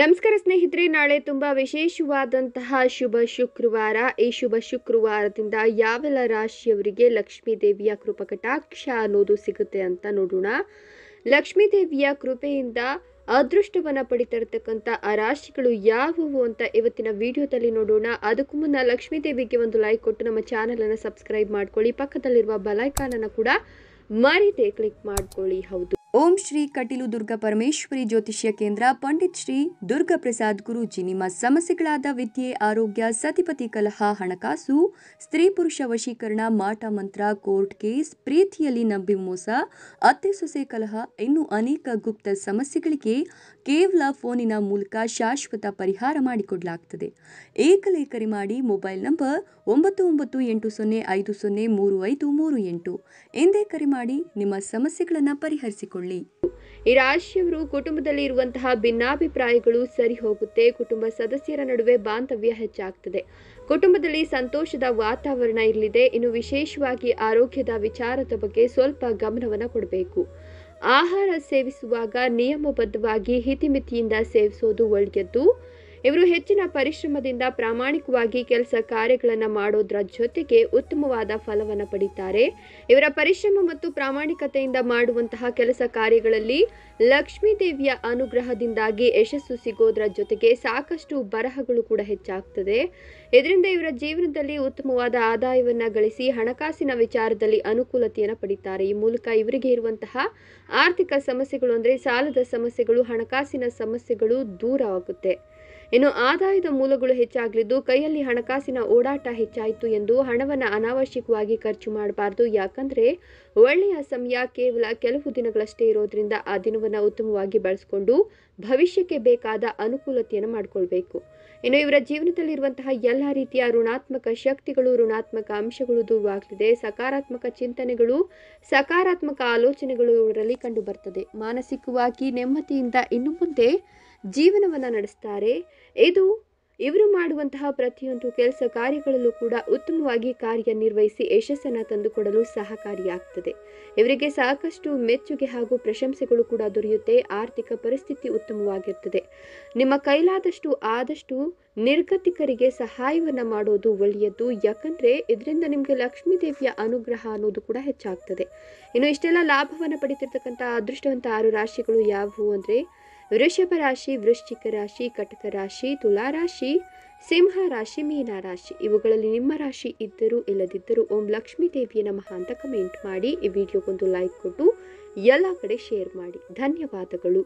ನಮಸ್ಕಾರ ಸ್ನೇಹಿತರೆ ನಾಳೆ ತುಂಬ ವಿಶೇಷವಾದಂತಹ ಶುಭ ಶುಕ್ರವಾರ ಈ ಶುಭ ಶುಕ್ರವಾರದಿಂದ ಯಾವೆಲ್ಲ ರಾಶಿಯವರಿಗೆ ಲಕ್ಷ್ಮೀ ದೇವಿಯ ಕೃಪಕಟಾಕ್ಷ ಅನ್ನೋದು ಸಿಗುತ್ತೆ ಅಂತ ನೋಡೋಣ ಲಕ್ಷ್ಮೀ ದೇವಿಯ ಕೃಪೆಯಿಂದ ಅದೃಷ್ಟವನ್ನು ಪಡಿತಾ ಆ ರಾಶಿಗಳು ಯಾವುವು ಅಂತ ಇವತ್ತಿನ ವಿಡಿಯೋದಲ್ಲಿ ನೋಡೋಣ ಅದಕ್ಕೂ ಮುನ್ನ ಲಕ್ಷ್ಮೀ ದೇವಿಗೆ ಒಂದು ಲೈಕ್ ಕೊಟ್ಟು ನಮ್ಮ ಚಾನಲನ್ನು ಸಬ್ಸ್ಕ್ರೈಬ್ ಮಾಡ್ಕೊಳ್ಳಿ ಪಕ್ಕದಲ್ಲಿರುವ ಬಲೈಕಾನನ್ನು ಕೂಡ ಮರೀದೆ ಕ್ಲಿಕ್ ಮಾಡ್ಕೊಳ್ಳಿ ಹೌದು ಓಂ ಶ್ರೀ ಕಟೀಲು ದುರ್ಗಾ ಪರಮೇಶ್ವರಿ ಜ್ಯೋತಿಷ್ಯ ಕೇಂದ್ರ ಪಂಡಿತ್ ಶ್ರೀ ದುರ್ಗಾ ಪ್ರಸಾದ್ ಗುರುಜಿ ನಿಮ್ಮ ಸಮಸ್ಯೆಗಳಾದ ವಿದ್ಯೆ ಆರೋಗ್ಯ ಸತಿಪತಿ ಕಲಹ ಹಣಕಾಸು ಸ್ತ್ರೀ ಪುರುಷ ವಶೀಕರಣ ಮಾಟ ಮಂತ್ರ ಕೋರ್ಟ್ ಕೇಸ್ ಪ್ರೀತಿಯಲ್ಲಿ ನಂಬಿ ಮೋಸ ಅತ್ತೆ ಸೊಸೆ ಕಲಹ ಇನ್ನೂ ಅನೇಕ ಗುಪ್ತ ಸಮಸ್ಯೆಗಳಿಗೆ ಕೇವಲ ಫೋನಿನ ಮೂಲಕ ಶಾಶ್ವತ ಪರಿಹಾರ ಮಾಡಿಕೊಡಲಾಗ್ತದೆ ಏಕಲೇಖರಿ ಕರೆ ಮಾಡಿ ಮೊಬೈಲ್ ನಂಬರ್ ಒಂಬತ್ತು ಒಂಬತ್ತು ಎಂಟು ಸೊನ್ನೆ ಐದು ಸೊನ್ನೆ ಮೂರು ಐದು ಮೂರು ಎಂಟು ಎಂದೇ ಕರೆ ಮಾಡಿ ನಿಮ್ಮ ಸಮಸ್ಯೆಗಳನ್ನು ಪರಿಹರಿಸಿಕೊಳ್ಳಿ ಈ ರಾಶಿಯವರು ಕುಟುಂಬದಲ್ಲಿ ಇರುವಂತಹ ಭಿನ್ನಾಭಿಪ್ರಾಯಗಳು ಸರಿ ಹೋಗುತ್ತೆ ಕುಟುಂಬ ಸದಸ್ಯರ ನಡುವೆ ಬಾಂಧವ್ಯ ಹೆಚ್ಚಾಗ್ತದೆ ಕುಟುಂಬದಲ್ಲಿ ಸಂತೋಷದ ವಾತಾವರಣ ಇರಲಿದೆ ಇನ್ನು ವಿಶೇಷವಾಗಿ ಆರೋಗ್ಯದ ವಿಚಾರದ ಬಗ್ಗೆ ಸ್ವಲ್ಪ ಗಮನವನ್ನು ಕೊಡಬೇಕು ಆಹಾರ ಸೇವಿಸುವಾಗ ನಿಯಮಬದ್ಧವಾಗಿ ಹಿತಿಮಿತಿಯಿಂದ ಸೇವಿಸೋದು ಒಳ್ಳೆಯದು ಇವರು ಹೆಚ್ಚಿನ ಪರಿಶ್ರಮದಿಂದ ಪ್ರಾಮಾಣಿಕವಾಗಿ ಕೆಲಸ ಕಾರ್ಯಗಳನ್ನು ಮಾಡೋದ್ರ ಜೊತೆಗೆ ಉತ್ತಮವಾದ ಫಲವನ್ನು ಪಡಿತಾರೆ ಇವರ ಪರಿಶ್ರಮ ಮತ್ತು ಪ್ರಾಮಾಣಿಕತೆಯಿಂದ ಮಾಡುವಂತಹ ಕೆಲಸ ಕಾರ್ಯಗಳಲ್ಲಿ ಲಕ್ಷ್ಮೀ ದೇವಿಯ ಅನುಗ್ರಹದಿಂದಾಗಿ ಯಶಸ್ಸು ಸಿಗೋದ್ರ ಜೊತೆಗೆ ಸಾಕಷ್ಟು ಬರಹಗಳು ಕೂಡ ಹೆಚ್ಚಾಗ್ತದೆ ಇದರಿಂದ ಇವರ ಜೀವನದಲ್ಲಿ ಉತ್ತಮವಾದ ಆದಾಯವನ್ನ ಗಳಿಸಿ ಹಣಕಾಸಿನ ವಿಚಾರದಲ್ಲಿ ಅನುಕೂಲತೆಯನ್ನು ಪಡಿತಾರೆ ಈ ಮೂಲಕ ಇವರಿಗೆ ಇರುವಂತಹ ಆರ್ಥಿಕ ಸಮಸ್ಯೆಗಳು ಅಂದರೆ ಸಾಲದ ಸಮಸ್ಯೆಗಳು ಹಣಕಾಸಿನ ಸಮಸ್ಯೆಗಳು ದೂರವಾಗುತ್ತೆ ಇನ್ನು ಆದಾಯದ ಮೂಲಗಳು ಹೆಚ್ಚಾಗಲಿದ್ದು ಕೈಯಲ್ಲಿ ಹಣಕಾಸಿನ ಓಡಾಟ ಹೆಚ್ಚಾಯಿತು ಎಂದು ಹಣವನ್ನು ಅನಾವಶ್ಯಕವಾಗಿ ಖರ್ಚು ಮಾಡಬಾರದು ಯಾಕಂದರೆ ಒಳ್ಳೆಯ ಸಮಯ ಕೇವಲ ಕೆಲವು ದಿನಗಳಷ್ಟೇ ಇರೋದ್ರಿಂದ ಆ ದಿನವನ್ನು ಉತ್ತಮವಾಗಿ ಬಳಸಿಕೊಂಡು ಭವಿಷ್ಯಕ್ಕೆ ಬೇಕಾದ ಅನುಕೂಲತೆಯನ್ನು ಮಾಡಿಕೊಳ್ಬೇಕು ಇನ್ನು ಇವರ ಜೀವನದಲ್ಲಿರುವಂತಹ ಎಲ್ಲ ರೀತಿಯ ಋಣಾತ್ಮಕ ಶಕ್ತಿಗಳು ಋಣಾತ್ಮಕ ಅಂಶಗಳು ದೂರವಾಗಲಿದೆ ಸಕಾರಾತ್ಮಕ ಚಿಂತನೆಗಳು ಸಕಾರಾತ್ಮಕ ಆಲೋಚನೆಗಳು ಇವರಲ್ಲಿ ಕಂಡುಬರ್ತದೆ ಮಾನಸಿಕವಾಗಿ ನೆಮ್ಮದಿಯಿಂದ ಇನ್ನು ಮುಂದೆ ಜೀವನವನ್ನು ನಡೆಸ್ತಾರೆ ಇದು ಇವರು ಮಾಡುವಂತಹ ಪ್ರತಿಯೊಂದು ಕೆಲಸ ಕಾರ್ಯಗಳಲ್ಲೂ ಕೂಡ ಉತ್ತಮವಾಗಿ ಕಾರ್ಯನಿರ್ವಹಿಸಿ ಯಶಸ್ಸನ್ನು ತಂದುಕೊಡಲು ಸಹಕಾರಿಯಾಗ್ತದೆ ಇವರಿಗೆ ಸಾಕಷ್ಟು ಮೆಚ್ಚುಗೆ ಹಾಗೂ ಪ್ರಶಂಸೆಗಳು ಕೂಡ ದೊರೆಯುತ್ತೆ ಆರ್ಥಿಕ ಪರಿಸ್ಥಿತಿ ಉತ್ತಮವಾಗಿರ್ತದೆ ನಿಮ್ಮ ಕೈಲಾದಷ್ಟು ಆದಷ್ಟು ನಿರ್ಗತಿಕರಿಗೆ ಸಹಾಯವನ್ನು ಮಾಡೋದು ಒಳ್ಳೆಯದು ಯಾಕಂದರೆ ಇದರಿಂದ ನಿಮಗೆ ಲಕ್ಷ್ಮೀ ದೇವಿಯ ಅನುಗ್ರಹ ಅನ್ನೋದು ಕೂಡ ಹೆಚ್ಚಾಗ್ತದೆ ಇನ್ನು ಇಷ್ಟೆಲ್ಲ ಲಾಭವನ್ನು ಪಡಿತಿರ್ತಕ್ಕಂಥ ಅದೃಷ್ಟವಂತ ಆರು ರಾಶಿಗಳು ಯಾವುವು ಅಂದರೆ ವೃಷಭ ರಾಶಿ ವೃಶ್ಚಿಕ ರಾಶಿ ಕಟಕ ರಾಶಿ ತುಲಾ ರಾಶಿ ಸಿಂಹ ರಾಶಿ ಮೀನ ರಾಶಿ ಇವುಗಳಲ್ಲಿ ನಿಮ್ಮ ರಾಶಿ ಇದ್ದರೂ ಇಲ್ಲದಿದ್ದರೂ ಓಂ ಲಕ್ಷ್ಮೀ ದೇವಿಯ ನಮಃ ಅಂತ ಕಮೆಂಟ್ ಮಾಡಿ ಈ ವಿಡಿಯೋಗೊಂದು ಲೈಕ್ ಕೊಟ್ಟು ಎಲ್ಲ ಕಡೆ ಶೇರ್ ಮಾಡಿ ಧನ್ಯವಾದಗಳು